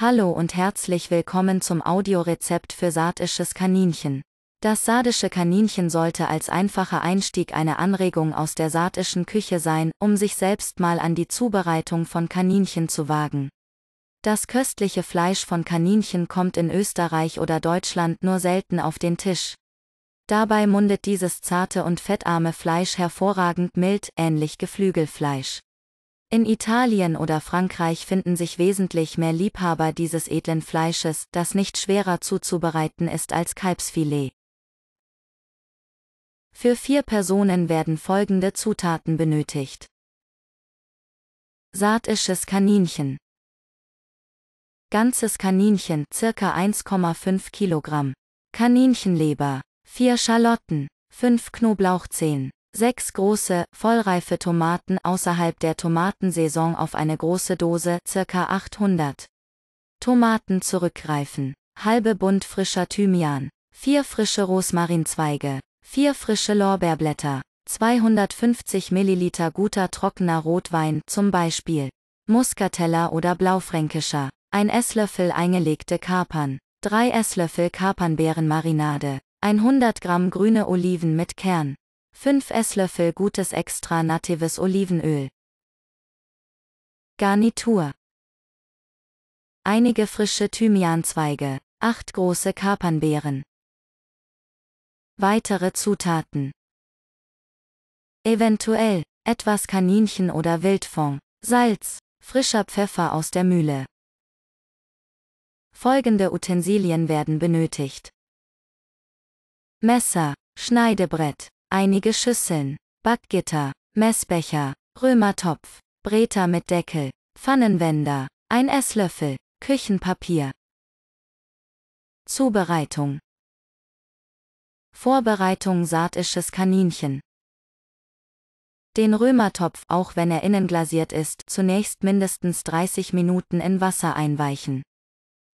Hallo und herzlich willkommen zum Audiorezept für sardisches Kaninchen. Das sardische Kaninchen sollte als einfacher Einstieg eine Anregung aus der sardischen Küche sein, um sich selbst mal an die Zubereitung von Kaninchen zu wagen. Das köstliche Fleisch von Kaninchen kommt in Österreich oder Deutschland nur selten auf den Tisch. Dabei mundet dieses zarte und fettarme Fleisch hervorragend mild, ähnlich Geflügelfleisch. In Italien oder Frankreich finden sich wesentlich mehr Liebhaber dieses edlen Fleisches, das nicht schwerer zuzubereiten ist als Kalbsfilet. Für vier Personen werden folgende Zutaten benötigt. Saatisches Kaninchen. Ganzes Kaninchen, circa 1,5 Kilogramm. Kaninchenleber. 4 Schalotten. 5 Knoblauchzehen. 6 große, vollreife Tomaten außerhalb der Tomatensaison auf eine große Dose, ca. 800. Tomaten zurückgreifen. Halbe Bund frischer Thymian. 4 frische Rosmarinzweige. 4 frische Lorbeerblätter. 250 ml guter trockener Rotwein, zum Beispiel Muscateller oder Blaufränkischer. Ein Esslöffel eingelegte Kapern. Drei Esslöffel Kapernbeerenmarinade. 100 Gramm grüne Oliven mit Kern. 5 Esslöffel gutes extra natives Olivenöl. Garnitur. Einige frische Thymianzweige, 8 große Kapernbeeren. Weitere Zutaten. Eventuell etwas Kaninchen oder Wildfond, Salz, frischer Pfeffer aus der Mühle. Folgende Utensilien werden benötigt. Messer, Schneidebrett, einige Schüsseln, Backgitter, Messbecher, Römertopf, Breter mit Deckel, Pfannenwender, ein Esslöffel, Küchenpapier. Zubereitung Vorbereitung saatisches Kaninchen den Römertopf, auch wenn er innen glasiert ist, zunächst mindestens 30 Minuten in Wasser einweichen.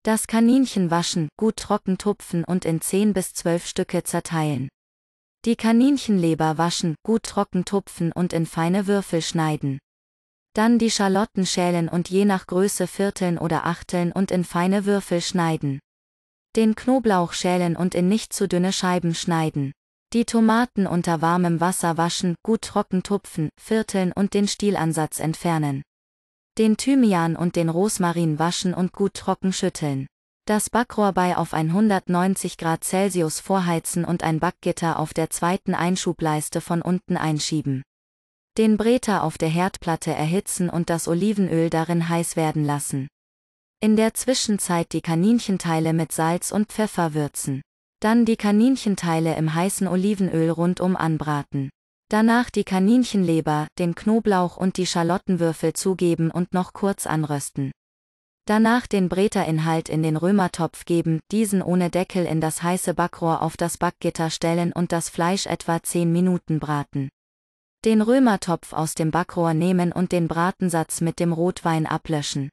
Das Kaninchen waschen, gut trocken tupfen und in 10 bis 12 Stücke zerteilen. Die Kaninchenleber waschen, gut trocken tupfen und in feine Würfel schneiden. Dann die Schalotten schälen und je nach Größe vierteln oder achteln und in feine Würfel schneiden. Den Knoblauch schälen und in nicht zu dünne Scheiben schneiden. Die Tomaten unter warmem Wasser waschen, gut trocken tupfen, vierteln und den Stielansatz entfernen. Den Thymian und den Rosmarin waschen und gut trocken schütteln. Das Backrohr bei auf 190 Grad Celsius vorheizen und ein Backgitter auf der zweiten Einschubleiste von unten einschieben. Den Breter auf der Herdplatte erhitzen und das Olivenöl darin heiß werden lassen. In der Zwischenzeit die Kaninchenteile mit Salz und Pfeffer würzen. Dann die Kaninchenteile im heißen Olivenöl rundum anbraten. Danach die Kaninchenleber, den Knoblauch und die Schalottenwürfel zugeben und noch kurz anrösten. Danach den Breterinhalt in den Römertopf geben, diesen ohne Deckel in das heiße Backrohr auf das Backgitter stellen und das Fleisch etwa 10 Minuten braten. Den Römertopf aus dem Backrohr nehmen und den Bratensatz mit dem Rotwein ablöschen.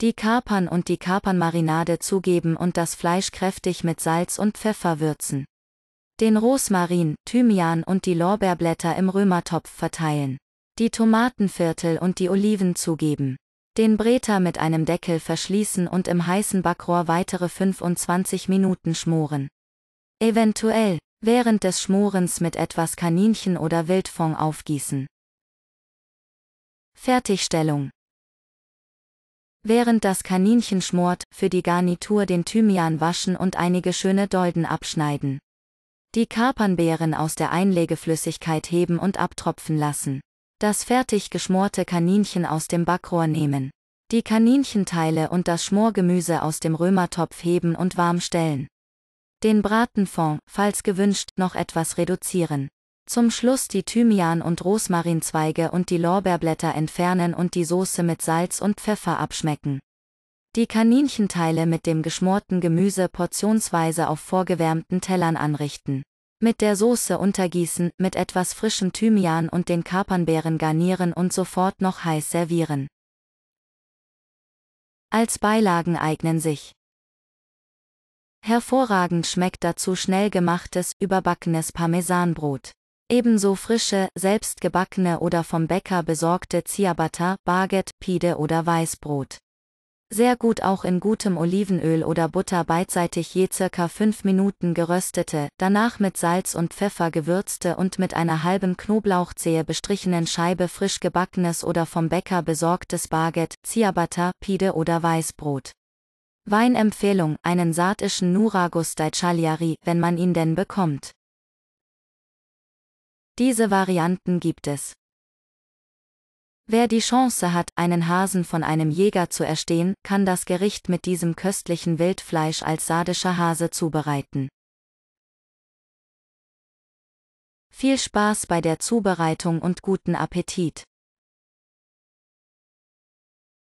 Die Kapern und die Kapernmarinade zugeben und das Fleisch kräftig mit Salz und Pfeffer würzen. Den Rosmarin, Thymian und die Lorbeerblätter im Römertopf verteilen. Die Tomatenviertel und die Oliven zugeben. Den Breter mit einem Deckel verschließen und im heißen Backrohr weitere 25 Minuten schmoren. Eventuell, während des Schmorens mit etwas Kaninchen- oder Wildfond aufgießen. Fertigstellung Während das Kaninchen schmort, für die Garnitur den Thymian waschen und einige schöne Dolden abschneiden. Die Kapernbeeren aus der Einlegeflüssigkeit heben und abtropfen lassen. Das fertig geschmorte Kaninchen aus dem Backrohr nehmen. Die Kaninchenteile und das Schmorgemüse aus dem Römertopf heben und warm stellen. Den Bratenfond, falls gewünscht, noch etwas reduzieren. Zum Schluss die Thymian- und Rosmarinzweige und die Lorbeerblätter entfernen und die Soße mit Salz und Pfeffer abschmecken. Die Kaninchenteile mit dem geschmorten Gemüse portionsweise auf vorgewärmten Tellern anrichten. Mit der Soße untergießen, mit etwas frischem Thymian und den Kapernbeeren garnieren und sofort noch heiß servieren. Als Beilagen eignen sich Hervorragend schmeckt dazu schnell gemachtes, überbackenes Parmesanbrot. Ebenso frische, selbstgebackene oder vom Bäcker besorgte Ciabatta, Baguette, Pide oder Weißbrot. Sehr gut auch in gutem Olivenöl oder Butter beidseitig je circa 5 Minuten geröstete, danach mit Salz und Pfeffer gewürzte und mit einer halben Knoblauchzehe bestrichenen Scheibe frisch gebackenes oder vom Bäcker besorgtes Baguette, Ciabatta, Pide oder Weißbrot. Weinempfehlung, einen saatischen Nuragus Daichalyari, wenn man ihn denn bekommt. Diese Varianten gibt es. Wer die Chance hat, einen Hasen von einem Jäger zu erstehen, kann das Gericht mit diesem köstlichen Wildfleisch als sardischer Hase zubereiten. Viel Spaß bei der Zubereitung und guten Appetit!